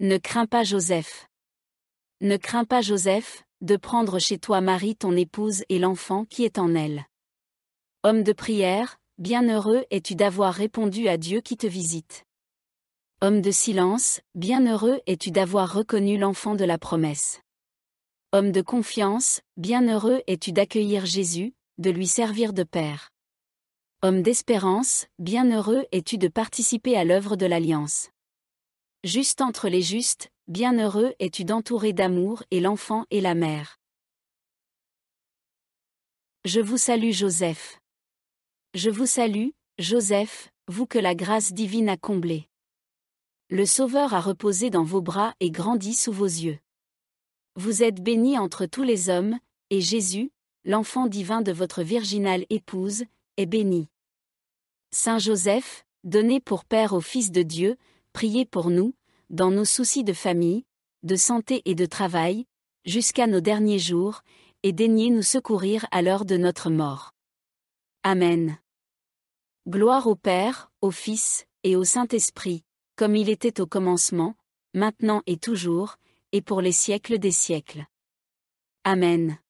Ne crains pas Joseph. Ne crains pas Joseph, de prendre chez toi Marie ton épouse et l'enfant qui est en elle. Homme de prière, bienheureux es-tu d'avoir répondu à Dieu qui te visite. Homme de silence, bienheureux es-tu d'avoir reconnu l'enfant de la promesse. Homme de confiance, bienheureux es-tu d'accueillir Jésus, de lui servir de Père. Homme d'espérance, bienheureux es-tu de participer à l'œuvre de l'Alliance. Juste entre les justes, bienheureux es-tu d'entourer d'amour et l'enfant et la mère. Je vous salue Joseph. Je vous salue, Joseph, vous que la grâce divine a comblé. Le Sauveur a reposé dans vos bras et grandi sous vos yeux. Vous êtes béni entre tous les hommes, et Jésus, l'enfant divin de votre virginale épouse, est béni. Saint Joseph, donné pour Père au Fils de Dieu, Priez pour nous, dans nos soucis de famille, de santé et de travail, jusqu'à nos derniers jours, et daignez nous secourir à l'heure de notre mort. Amen. Gloire au Père, au Fils, et au Saint-Esprit, comme il était au commencement, maintenant et toujours, et pour les siècles des siècles. Amen.